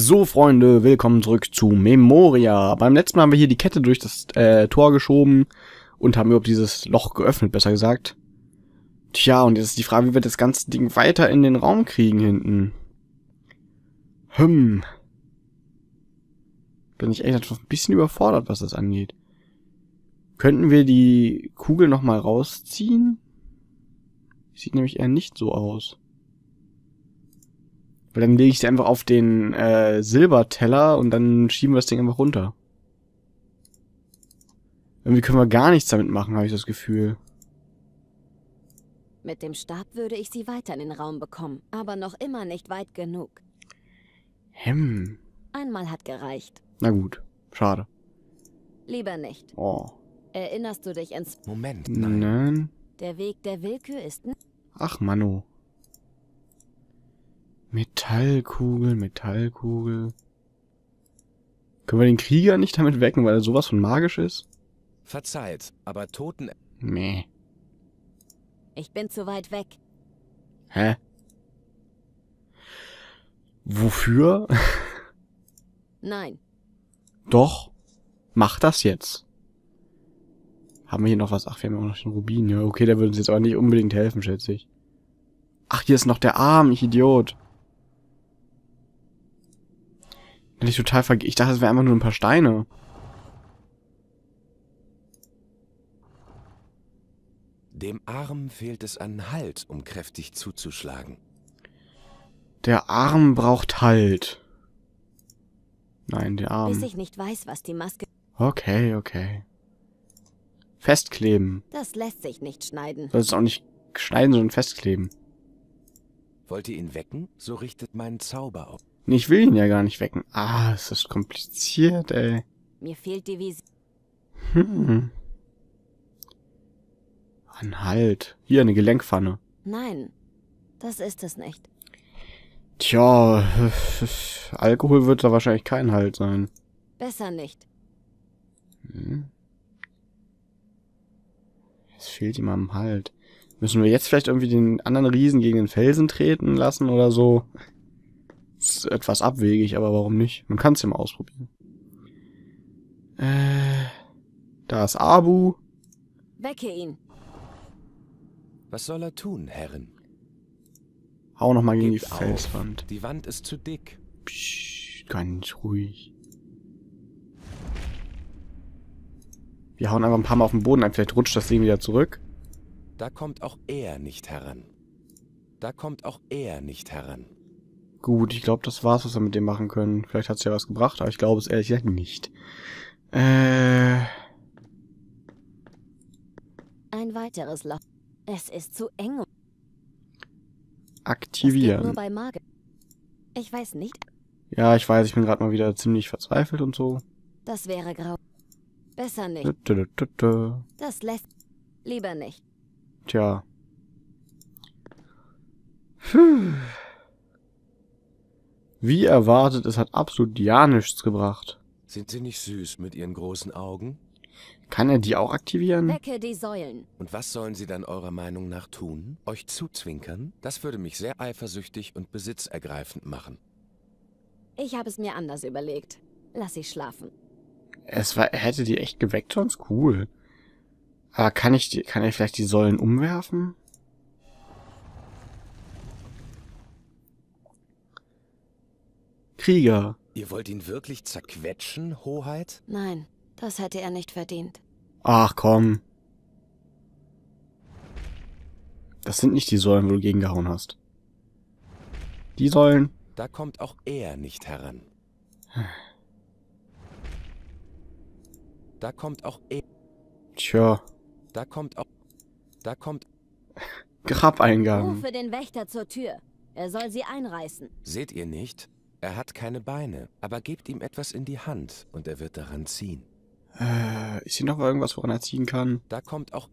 So, Freunde, willkommen zurück zu Memoria. Beim letzten Mal haben wir hier die Kette durch das äh, Tor geschoben und haben überhaupt dieses Loch geöffnet, besser gesagt. Tja, und jetzt ist die Frage, wie wir das ganze Ding weiter in den Raum kriegen hinten. Hm. Bin ich echt noch ein bisschen überfordert, was das angeht. Könnten wir die Kugel nochmal rausziehen? Sieht nämlich eher nicht so aus. Weil dann lege ich es einfach auf den äh, Silberteller und dann schieben wir das Ding einfach runter. Irgendwie können wir gar nichts damit machen, habe ich das Gefühl. Mit dem Stab würde ich sie weiter in den Raum bekommen, aber noch immer nicht weit genug. Hm. Einmal hat gereicht. Na gut, schade. Lieber nicht. Oh. Erinnerst du dich ins... Moment, nein. nein. Der Weg der Willkür ist... Ach, Manu. Metallkugel, Metallkugel. Können wir den Krieger nicht damit wecken, weil er sowas von magisch ist? Verzeiht, aber Toten... Nee. Ich bin zu weit weg. Hä? Wofür? Nein. Doch. Mach das jetzt. Haben wir hier noch was? Ach, wir haben auch noch den Rubin. Ja, okay, der würde uns jetzt aber nicht unbedingt helfen, schätze ich. Ach, hier ist noch der Arm, ich Idiot. Bin ich total verge... Ich dachte, es wären einfach nur ein paar Steine. Dem Arm fehlt es an Halt, um kräftig zuzuschlagen. Der Arm braucht Halt. Nein, der Arm. Bis ich nicht weiß, was die Maske... Okay, okay. Festkleben. Das lässt sich nicht schneiden. Das ist auch nicht schneiden, sondern festkleben. Wollt ihr ihn wecken? So richtet mein Zauber auf ich will ihn ja gar nicht wecken. Ah, es ist kompliziert, ey. Mir fehlt die Vision. Hm. Ein Halt. Hier, eine Gelenkpfanne. Nein, das ist es nicht. Tja, Alkohol wird da wahrscheinlich kein Halt sein. Besser nicht. Hm. Es fehlt ihm am Halt. Müssen wir jetzt vielleicht irgendwie den anderen Riesen gegen den Felsen treten lassen oder so? Ist etwas abwegig, aber warum nicht? Man kann es ja mal ausprobieren. Äh, da ist Abu. Wecke ihn. Was soll er tun, Herren? Hau nochmal gegen Gebt die auf. Felswand. Die Wand ist zu dick. Psst, ganz ruhig. Wir hauen einfach ein paar Mal auf den Boden ein, vielleicht rutscht das Ding wieder zurück. Da kommt auch er nicht heran. Da kommt auch er nicht heran. Gut, ich glaube, das war's, was wir mit dem machen können. Vielleicht hat's ja was gebracht, aber ich glaube es ehrlich gesagt nicht. Äh... Ein weiteres Loch. Es ist zu eng. Aktivieren. Ich weiß nicht. Ja, ich weiß, ich bin gerade mal wieder ziemlich verzweifelt und so. Das wäre grau. Besser nicht. Dö, dö, dö, das lässt lieber nicht. Tja. Puh. Wie erwartet, es hat absolut ja nichts gebracht. Sind sie nicht süß mit ihren großen Augen? Kann er die auch aktivieren? Wecke die Säulen. Und was sollen sie dann eurer Meinung nach tun? Euch zuzwinkern? Das würde mich sehr eifersüchtig und besitzergreifend machen. Ich habe es mir anders überlegt. Lass sie schlafen. Es war, er hätte die echt geweckt, sonst cool. Aber kann ich die, kann er vielleicht die Säulen umwerfen? Krieger. Ihr wollt ihn wirklich zerquetschen, Hoheit? Nein, das hätte er nicht verdient. Ach komm. Das sind nicht die Säulen, wo du gegengehauen hast. Die Säulen. Da kommt auch er nicht heran. Da kommt auch er. Tja. Da kommt auch. Da kommt. Grabeingang. Rufe den Wächter zur Tür. Er soll sie einreißen. Seht ihr nicht? Er hat keine Beine, aber gebt ihm etwas in die Hand und er wird daran ziehen. Äh, ist hier noch irgendwas, woran er ziehen kann? Da kommt auch...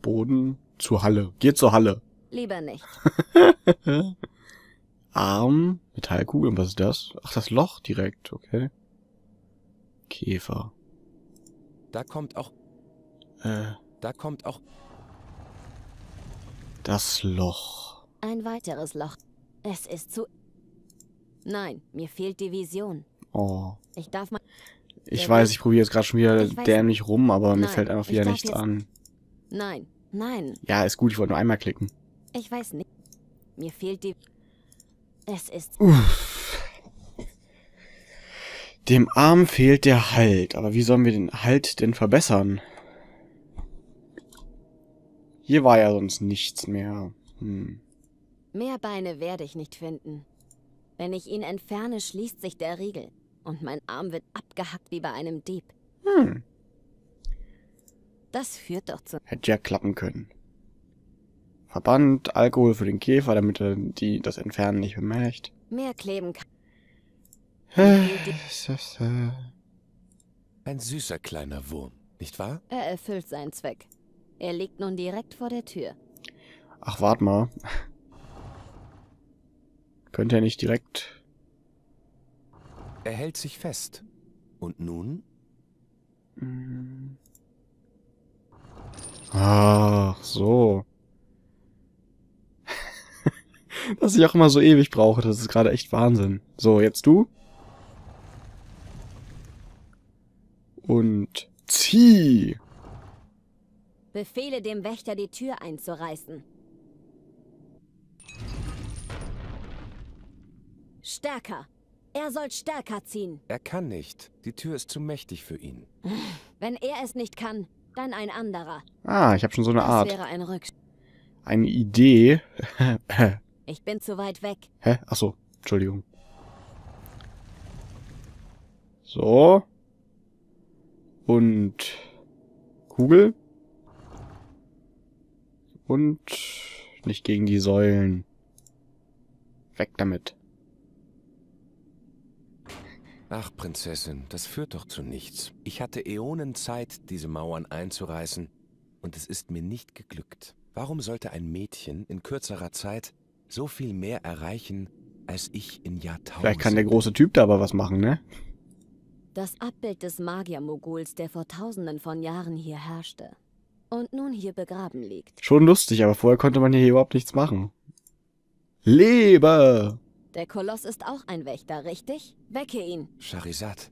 Boden zur Halle. Geh zur Halle. Lieber nicht. Arm, Metallkugel, was ist das? Ach, das Loch direkt, okay. Käfer. Da kommt auch... Äh. Da kommt auch... Das Loch. Ein weiteres Loch. Es ist zu... Nein, mir fehlt die Vision. Oh. Ich darf mal... Ich der weiß, ich probiere jetzt gerade schon wieder dämlich rum, aber nein, mir fällt einfach wieder nichts an. Nein, nein. Ja, ist gut, ich wollte nur einmal klicken. Ich weiß nicht. Mir fehlt die... Es ist... Uff. Dem Arm fehlt der Halt, aber wie sollen wir den Halt denn verbessern? Hier war ja sonst nichts mehr. Hm. Mehr Beine werde ich nicht finden. Wenn ich ihn entferne, schließt sich der Riegel. Und mein Arm wird abgehackt wie bei einem Dieb. Hm. Das führt doch zu... Hätte ja klappen können. Verband, Alkohol für den Käfer, damit er die, das Entfernen nicht bemerkt. Mehr kleben kann... Äh, äh, Ein süßer kleiner Wurm, nicht wahr? Er erfüllt seinen Zweck. Er liegt nun direkt vor der Tür. Ach, warte mal. Könnte er nicht direkt... Er hält sich fest. Und nun? Mhm. Ach, so. Dass ich auch immer so ewig brauche, das ist gerade echt Wahnsinn. So, jetzt du. Und zieh! Befehle dem Wächter, die Tür einzureißen. Stärker. Er soll stärker ziehen. Er kann nicht. Die Tür ist zu mächtig für ihn. Wenn er es nicht kann, dann ein anderer. Ah, ich habe schon so eine das Art. Wäre ein Rücksch eine Idee. ich bin zu weit weg. Hä? Achso, Entschuldigung. So. Und Kugel. Und nicht gegen die Säulen. Weg damit. Ach, Prinzessin, das führt doch zu nichts. Ich hatte Äonen Zeit, diese Mauern einzureißen, und es ist mir nicht geglückt. Warum sollte ein Mädchen in kürzerer Zeit so viel mehr erreichen, als ich in Jahrtausenden? Vielleicht kann der große Typ da aber was machen, ne? Das Abbild des Magiermoguls, der vor tausenden von Jahren hier herrschte und nun hier begraben liegt. Schon lustig, aber vorher konnte man hier überhaupt nichts machen. Lebe! Der Koloss ist auch ein Wächter, richtig? Wecke ihn. Charizat,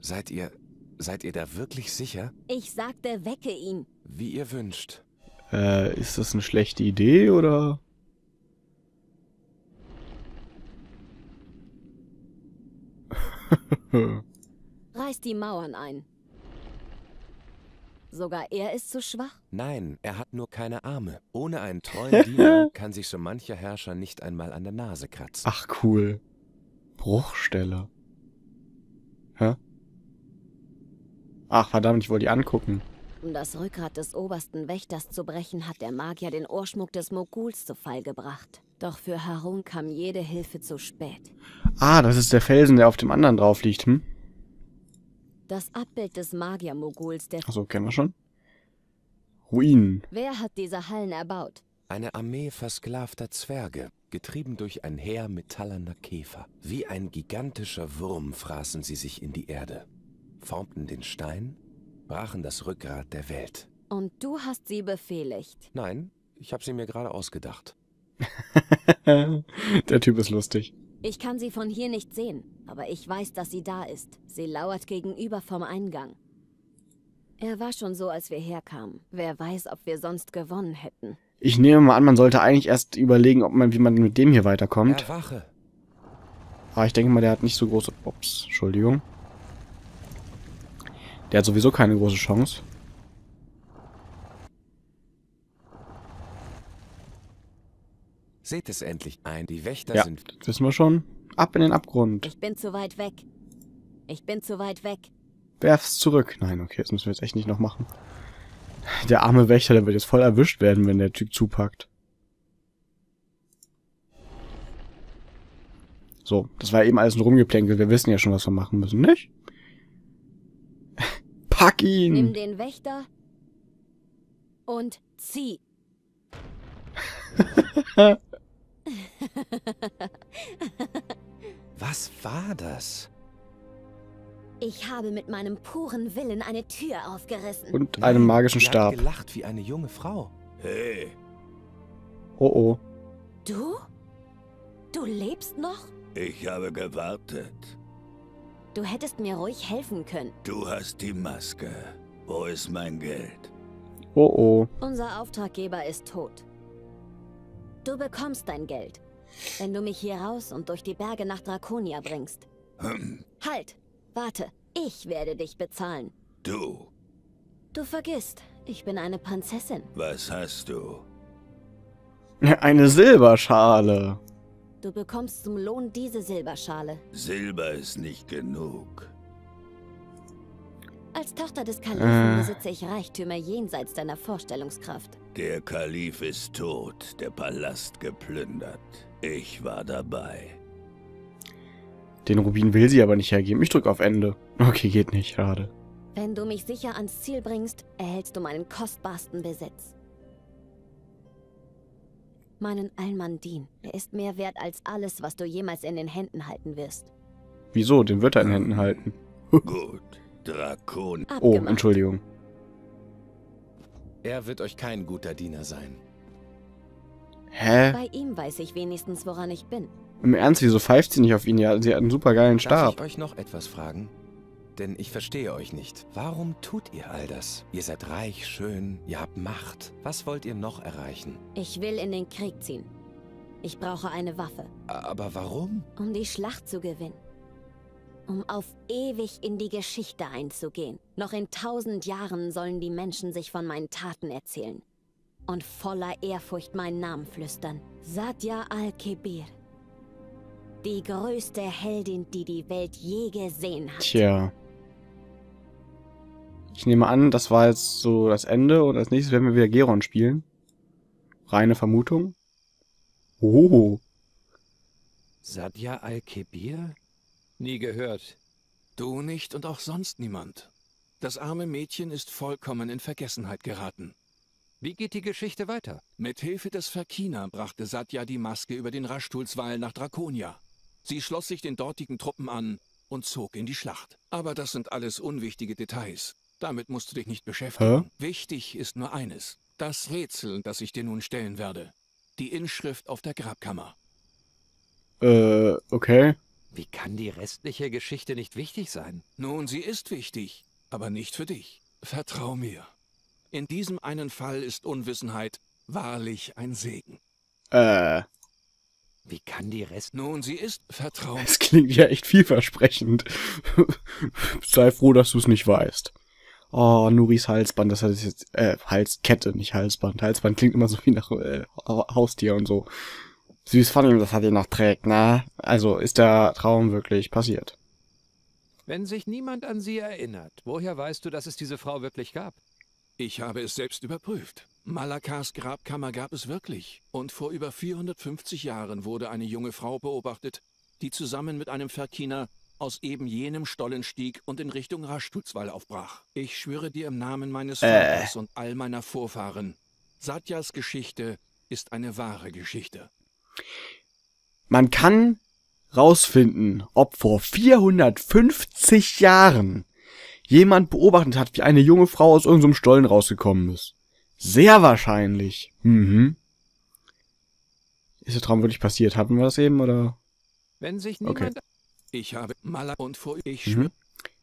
seid ihr... seid ihr da wirklich sicher? Ich sagte, wecke ihn. Wie ihr wünscht. Äh, ist das eine schlechte Idee, oder... Reiß die Mauern ein. Sogar er ist zu schwach? Nein, er hat nur keine Arme. Ohne einen treuen Diener kann sich so mancher Herrscher nicht einmal an der Nase kratzen. Ach cool. Bruchstelle. Hä? Ach verdammt, ich wollte die angucken. Um das Rückgrat des obersten Wächters zu brechen, hat der Magier den Ohrschmuck des Moguls zu Fall gebracht. Doch für Harun kam jede Hilfe zu spät. Ah, das ist der Felsen, der auf dem anderen drauf liegt, hm? Das Abbild des Magier-Moguls, der... Achso, kennen wir schon. Ruinen. Wer hat diese Hallen erbaut? Eine Armee versklavter Zwerge, getrieben durch ein Heer metallener Käfer. Wie ein gigantischer Wurm fraßen sie sich in die Erde, formten den Stein, brachen das Rückgrat der Welt. Und du hast sie befehligt? Nein, ich habe sie mir gerade ausgedacht. der Typ ist lustig. Ich kann sie von hier nicht sehen, aber ich weiß, dass sie da ist. Sie lauert gegenüber vom Eingang. Er war schon so, als wir herkamen. Wer weiß, ob wir sonst gewonnen hätten. Ich nehme mal an, man sollte eigentlich erst überlegen, ob man, wie man mit dem hier weiterkommt. Erwache. Aber ah, ich denke mal, der hat nicht so große... Ups, Entschuldigung. Der hat sowieso keine große Chance. Seht es endlich ein, die Wächter ja, sind... wissen wir schon. Ab in den Abgrund. Ich bin zu weit weg. Ich bin zu weit weg. Werf's zurück. Nein, okay, das müssen wir jetzt echt nicht noch machen. Der arme Wächter, der wird jetzt voll erwischt werden, wenn der Typ zupackt. So, das war eben alles ein Rumgeplänkel. Wir wissen ja schon, was wir machen müssen, nicht? Pack ihn! Nimm den Wächter und zieh. Was war das? Ich habe mit meinem puren Willen eine Tür aufgerissen. Und einem Nein, magischen Stab. Ich gelacht wie eine junge Frau. Hey. Oh oh. Du? Du lebst noch? Ich habe gewartet. Du hättest mir ruhig helfen können. Du hast die Maske. Wo ist mein Geld? Oh oh. Unser Auftraggeber ist tot. Du bekommst dein Geld. Wenn du mich hier raus und durch die Berge nach Draconia bringst. Hm. Halt! Warte, ich werde dich bezahlen. Du? Du vergisst, ich bin eine Prinzessin. Was hast du? Eine Silberschale. Du bekommst zum Lohn diese Silberschale. Silber ist nicht genug. Als Tochter des Kalifen äh. besitze ich Reichtümer jenseits deiner Vorstellungskraft. Der Kalif ist tot, der Palast geplündert. Ich war dabei. Den Rubin will sie aber nicht hergeben. Ich drücke auf Ende. Okay, geht nicht. Schade. Wenn du mich sicher ans Ziel bringst, erhältst du meinen kostbarsten Besitz. Meinen Almandin. Er ist mehr wert als alles, was du jemals in den Händen halten wirst. Wieso? Den wird er in Händen halten. Gut. Drakon. Oh, Entschuldigung. Er wird euch kein guter Diener sein. Hä? Bei ihm weiß ich wenigstens, woran ich bin. Im Ernst, wieso pfeift sie nicht auf ihn? Ja, sie hat einen super geilen Stab. Darf ich euch noch etwas fragen? Denn ich verstehe euch nicht. Warum tut ihr all das? Ihr seid reich, schön, ihr habt Macht. Was wollt ihr noch erreichen? Ich will in den Krieg ziehen. Ich brauche eine Waffe. Aber warum? Um die Schlacht zu gewinnen. Um auf ewig in die Geschichte einzugehen. Noch in tausend Jahren sollen die Menschen sich von meinen Taten erzählen und voller Ehrfurcht meinen Namen flüstern. Satya Al-Kebir. Die größte Heldin, die die Welt je gesehen hat. Tja. Ich nehme an, das war jetzt so das Ende und als nächstes werden wir wieder Geron spielen. Reine Vermutung. Oh. Sadia Al-Kebir? Nie gehört. Du nicht und auch sonst niemand. Das arme Mädchen ist vollkommen in Vergessenheit geraten. Wie geht die Geschichte weiter? Mit Hilfe des Verkina brachte Satya die Maske über den Raschtulswall nach Draconia. Sie schloss sich den dortigen Truppen an und zog in die Schlacht. Aber das sind alles unwichtige Details. Damit musst du dich nicht beschäftigen. Hä? Wichtig ist nur eines. Das Rätsel, das ich dir nun stellen werde. Die Inschrift auf der Grabkammer. Äh, okay. Wie kann die restliche Geschichte nicht wichtig sein? Nun, sie ist wichtig, aber nicht für dich. Vertrau mir. In diesem einen Fall ist Unwissenheit wahrlich ein Segen. Äh. Wie kann die Rest... Nun, sie ist vertraut. Es klingt ja echt vielversprechend. Sei froh, dass du es nicht weißt. Oh, Nuris Halsband, das heißt jetzt... Äh, Halskette, nicht Halsband. Halsband klingt immer so wie nach äh, Haustier und so. Süß von ihm, dass er den noch trägt, ne? Also ist der Traum wirklich passiert. Wenn sich niemand an sie erinnert, woher weißt du, dass es diese Frau wirklich gab? Ich habe es selbst überprüft. Malakars Grabkammer gab es wirklich. Und vor über 450 Jahren wurde eine junge Frau beobachtet, die zusammen mit einem Verkiner aus eben jenem Stollen stieg und in Richtung Rastutzwall aufbrach. Ich schwöre dir im Namen meines äh. Vaters und all meiner Vorfahren, Satyas Geschichte ist eine wahre Geschichte. Man kann rausfinden, ob vor 450 Jahren jemand beobachtet hat, wie eine junge Frau aus irgendeinem so Stollen rausgekommen ist. Sehr wahrscheinlich. Mhm. Ist der Traum wirklich passiert? Hatten wir das eben, oder? Wenn sich niemand... Okay. Ich habe Maler und vor... Ich mhm.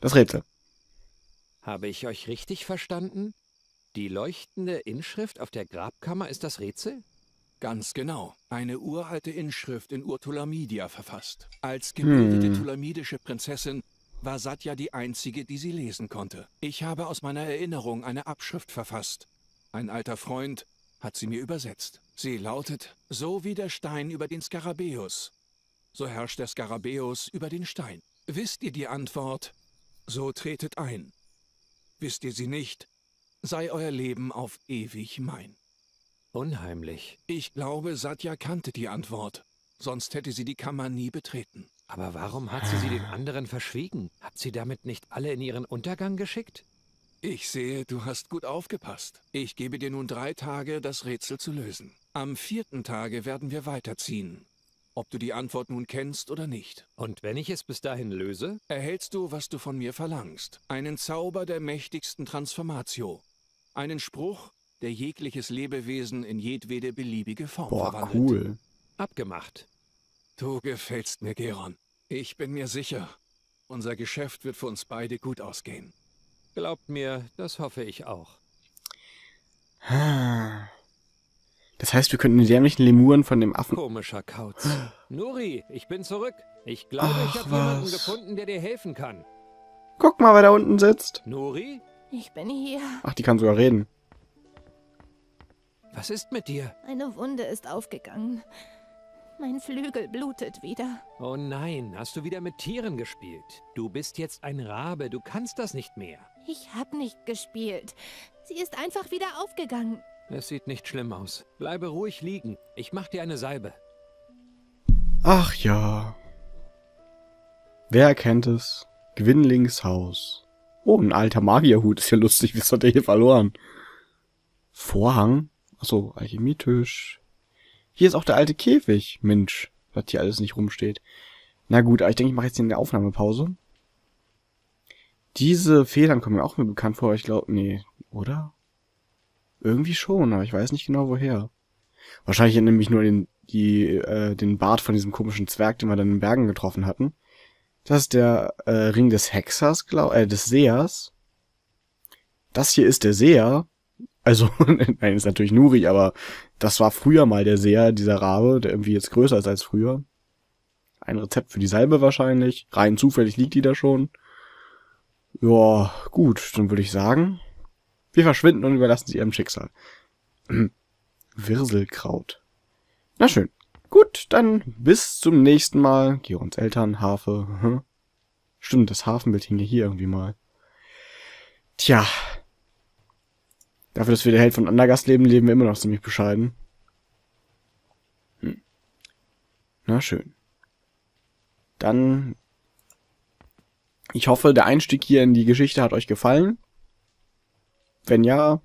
Das Rätsel. Habe ich euch richtig verstanden? Die leuchtende Inschrift auf der Grabkammer ist das Rätsel? Ganz genau. Eine uralte Inschrift in Urtulamidia verfasst. Als hm. gebildete hm. tulamidische Prinzessin war Satya die einzige, die sie lesen konnte. Ich habe aus meiner Erinnerung eine Abschrift verfasst. Ein alter Freund hat sie mir übersetzt. Sie lautet, so wie der Stein über den Skarabäus, so herrscht der Skarabäus über den Stein. Wisst ihr die Antwort? So tretet ein. Wisst ihr sie nicht, sei euer Leben auf ewig mein. Unheimlich. Ich glaube, Satya kannte die Antwort, sonst hätte sie die Kammer nie betreten. Aber warum hat sie sie den anderen verschwiegen? Hat sie damit nicht alle in ihren Untergang geschickt? Ich sehe, du hast gut aufgepasst. Ich gebe dir nun drei Tage, das Rätsel zu lösen. Am vierten Tage werden wir weiterziehen. Ob du die Antwort nun kennst oder nicht. Und wenn ich es bis dahin löse? Erhältst du, was du von mir verlangst. Einen Zauber der mächtigsten Transformatio. Einen Spruch, der jegliches Lebewesen in jedwede beliebige Form Boah, verwandelt. cool. Abgemacht. Du gefällst mir, Geron. Ich bin mir sicher, unser Geschäft wird für uns beide gut ausgehen. Glaubt mir, das hoffe ich auch. Das heißt, wir könnten die dämlichen Lemuren von dem Affen... Komischer Kauz. Nuri, ich bin zurück. Ich glaube, Ach, ich habe jemanden gefunden, der dir helfen kann. Guck mal, wer da unten sitzt. Nuri? Ich bin hier. Ach, die kann sogar reden. Was ist mit dir? Eine Wunde ist aufgegangen. Mein Flügel blutet wieder. Oh nein, hast du wieder mit Tieren gespielt? Du bist jetzt ein Rabe, du kannst das nicht mehr. Ich hab nicht gespielt. Sie ist einfach wieder aufgegangen. Es sieht nicht schlimm aus. Bleibe ruhig liegen. Ich mach dir eine Salbe. Ach ja. Wer erkennt es? Gewinnlings Haus. Oh, ein alter Magierhut. Ist ja lustig, wieso hat der hier verloren? Vorhang? Achso, Alchemietisch. Hier ist auch der alte Käfig. Mensch, was hier alles nicht rumsteht. Na gut, aber ich denke, ich mache jetzt hier eine Aufnahmepause. Diese Federn kommen mir auch mir bekannt vor, ich glaube, nee, oder? Irgendwie schon, aber ich weiß nicht genau woher. Wahrscheinlich erinnere ich nur den, die, äh, den Bart von diesem komischen Zwerg, den wir dann in den Bergen getroffen hatten. Das ist der äh, Ring des Hexers, glaub, äh, des Seers. Das hier ist der Seher. Also, nein, ist natürlich Nuri, aber das war früher mal der Seher, dieser Rabe, der irgendwie jetzt größer ist als früher. Ein Rezept für die Salbe wahrscheinlich. Rein zufällig liegt die da schon. Ja, gut, dann würde ich sagen, wir verschwinden und überlassen sie ihrem Schicksal. Wirselkraut. Na schön. Gut, dann bis zum nächsten Mal. Gerons Eltern, Harfe. Stimmt, das Hafenbild hing ja hier irgendwie mal. Tja, Dafür, dass wir der Held von Andergast leben, leben wir immer noch ziemlich bescheiden. Hm. Na schön. Dann, ich hoffe, der Einstieg hier in die Geschichte hat euch gefallen. Wenn ja,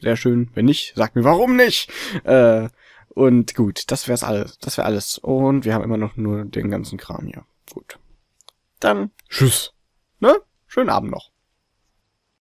sehr schön. Wenn nicht, sagt mir, warum nicht? Äh, und gut, das wär's alles. Das wäre alles. Und wir haben immer noch nur den ganzen Kram hier. Gut. Dann, tschüss. Ne? Schönen Abend noch.